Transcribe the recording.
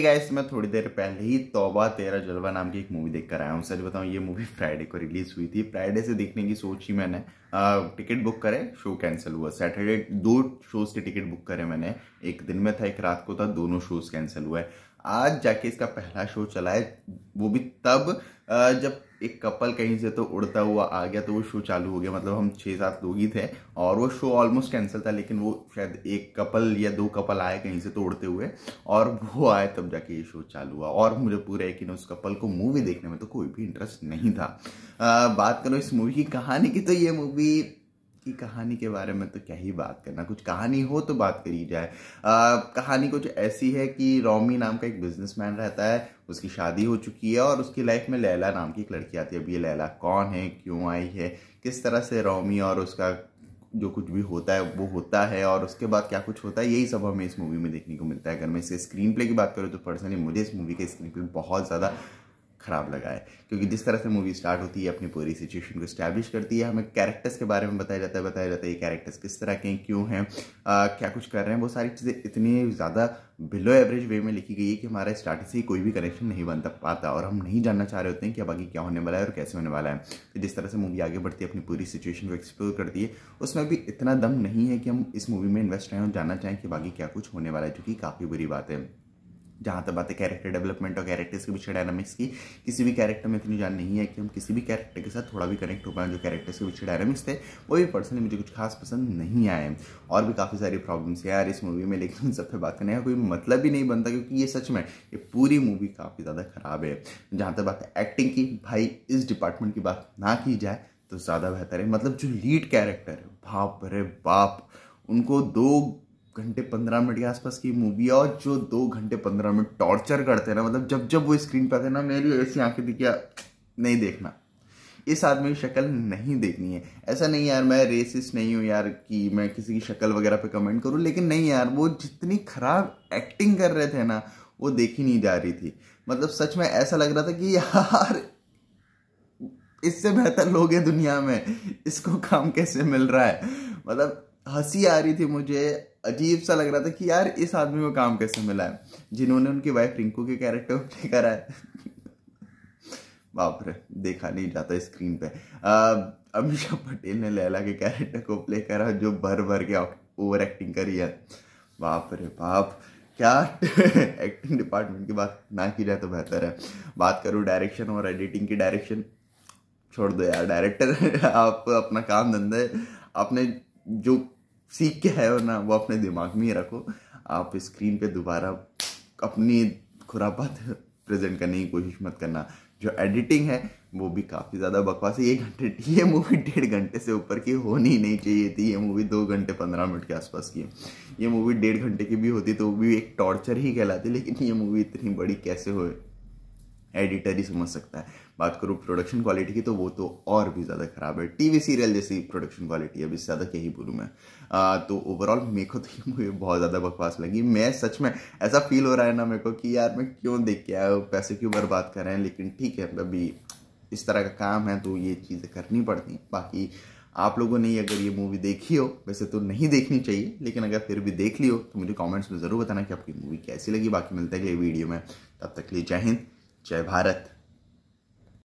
guys मैं थोड़ी देर पहले ही तौबा तेरा जलवा नाम की एक मूवी देखकर आया हूँ सच बताऊँ ये मूवी फ्राइडे को रिलीज हुई थी फ्राइडे से देखने की सोच ही मैंने टिकट बुक करे शो कैंसिल हुआ सैटरडे दो शोज के टिकट बुक करे मैंने एक दिन में था एक रात को था दोनों शोज कैंसिल हुआ है आज जाके इसका पहला शो चला है वो भी तब जब एक कपल कहीं से तो उड़ता हुआ आ गया तो वो शो चालू हो गया मतलब हम छः सात लोग ही थे और वो शो ऑलमोस्ट कैंसिल था लेकिन वो शायद एक कपल या दो कपल आए कहीं से तो उड़ते हुए और वो आए तब जाके ये शो चालू हुआ और मुझे पूरा यकीन उस कपल को मूवी देखने में तो कोई भी इंटरेस्ट नहीं था आ, बात करो इस मूवी की कहानी की तो ये मूवी की कहानी के बारे में तो क्या ही बात करना कुछ कहानी हो तो बात करी जाए आ, कहानी कुछ ऐसी है कि रोमी नाम का एक बिजनेसमैन रहता है उसकी शादी हो चुकी है और उसकी लाइफ में लैला नाम की एक लड़की आती है अब ये लैला कौन है क्यों आई है किस तरह से रोमी और उसका जो कुछ भी होता है वो होता है और उसके बाद क्या कुछ होता है यही सब हमें इस मूवी में देखने को मिलता है अगर मैं इसके स्क्रीन प्ले की बात करूँ तो पर्सनली मुझे इस मूवी के स्क्रीन प्ले बहुत ज़्यादा ख़राब लगा है क्योंकि जिस तरह से मूवी स्टार्ट होती है अपनी पूरी सिचुएशन को स्टैब्लिश करती है हमें कैरेक्टर्स के बारे में बताया जाता है बताया जाता है ये कैरेक्टर्स किस तरह के हैं क्यों हैं क्या कुछ कर रहे हैं वो सारी चीज़ें इतनी ज़्यादा बिलो एवरेज वे में लिखी गई है कि हमारा स्टार्टिंग से ही कोई भी कनेक्शन नहीं बन पाता और हम नहीं जानना चाह रहे होते हैं कि अब आगे क्या होने वाला है और कैसे होने वाला है तो जिस तरह से मूवी आगे बढ़ती है अपनी पूरी सिचुएशन को एक्सप्लोर करती है उसमें भी इतना दम नहीं है कि हम इस मूवी में इन्वेस्ट रहें और जानना चाहें कि बाकी क्या कुछ होने वाला है जो कि काफ़ी बुरी बात है जहाँ तक बात है कैरेक्टर डेवलपमेंट और कैरेक्टर्स के पीछे डायनामिक्स की किसी भी कैरेक्टर में इतनी जान नहीं है कि हम किसी भी कैरेक्टर के साथ थोड़ा भी कनेक्ट हो पाए जो कैरेक्टर्स के पीछे डायनामिक्स थे वो भी पर्सनली मुझे कुछ खास पसंद नहीं आए और भी काफ़ी सारी प्रॉब्लम्स यार इस मूवी में लेकिन उन सब पर बात करने का कोई मतलब ही नहीं बनता क्योंकि ये सच में ये पूरी मूवी काफ़ी ज़्यादा खराब है जहाँ तक बात है एक्टिंग की भाई इस डिपार्टमेंट की बात ना की जाए तो ज़्यादा बेहतर है मतलब जो लीड कैरेक्टर है बाप रे बाप उनको दो घंटे पंद्रह मिनट के आसपास की मूवी है और जो दो घंटे पंद्रह मिनट टॉर्चर करते हैं ना मतलब जब जब वो स्क्रीन पर आते हैं ना मेरी ऐसी आंखें दिखिया नहीं देखना इस आदमी की शक्ल नहीं देखनी है ऐसा नहीं यार मैं रेसिस्ट नहीं हूँ यार कि मैं किसी की शक्ल वगैरह पे कमेंट करूँ लेकिन नहीं यार वो जितनी खराब एक्टिंग कर रहे थे ना वो देखी नहीं जा रही थी मतलब सच में ऐसा लग रहा था कि यार इससे बेहतर लोग हैं दुनिया में इसको काम कैसे मिल रहा है मतलब हंसी आ रही थी मुझे अजीब सा लग रहा था कि यार इस आदमी को काम कैसे मिला है जिन्होंने उनकी वाइफ रिंकू के कैरेक्टर को प्ले करा है बाप रे देखा नहीं जाता स्क्रीन पे अमीषा पटेल ने लैला के कैरेक्टर को प्ले करा जो भर भर के ओवर एक्टिंग करी है बाप रे बाप क्या एक्टिंग डिपार्टमेंट की बात ना की जाए तो बेहतर है बात करूँ डायरेक्शन और एडिटिंग की डायरेक्शन छोड़ दो यार डायरेक्टर आप अपना काम धंधे आपने जो सीख के है ना वो अपने दिमाग में ही रखो आप स्क्रीन पे दोबारा अपनी खुरापात प्रेजेंट करने की कोशिश मत करना जो एडिटिंग है वो भी काफ़ी ज़्यादा बकवास है ये घंटे ये मूवी डेढ़ घंटे से ऊपर की होनी नहीं चाहिए थी ये मूवी दो घंटे पंद्रह मिनट के आसपास की है ये मूवी डेढ़ घंटे की भी होती तो वो भी एक टॉर्चर ही कहलाती लेकिन ये मूवी इतनी बड़ी कैसे हो एडिटर ही समझ सकता है बात करूँ प्रोडक्शन क्वालिटी की तो वो तो और भी ज़्यादा ख़राब है टीवी सीरियल जैसी प्रोडक्शन क्वालिटी अभी ज़्यादा क्या ही बोलूँ मैं आ, तो ओवरऑल मेरे को तो मुझे बहुत ज़्यादा बकवास लगी मैं सच में ऐसा फील हो रहा है ना मेरे को कि यार मैं क्यों देख के आया पैसे क्यों बर्बाद कर रहे हैं लेकिन ठीक है अभी इस तरह का काम है तो ये चीज़ें करनी पड़ती हैं बाकी आप लोगों ने अगर ये मूवी देखी हो वैसे तो नहीं देखनी चाहिए लेकिन अगर फिर भी देख ली हो तो मुझे कमेंट्स में ज़रूर बताना कि आपकी मूवी कैसी लगी बाकी मिलता है कि वीडियो में तब तक लिए जय हिंद जय भारत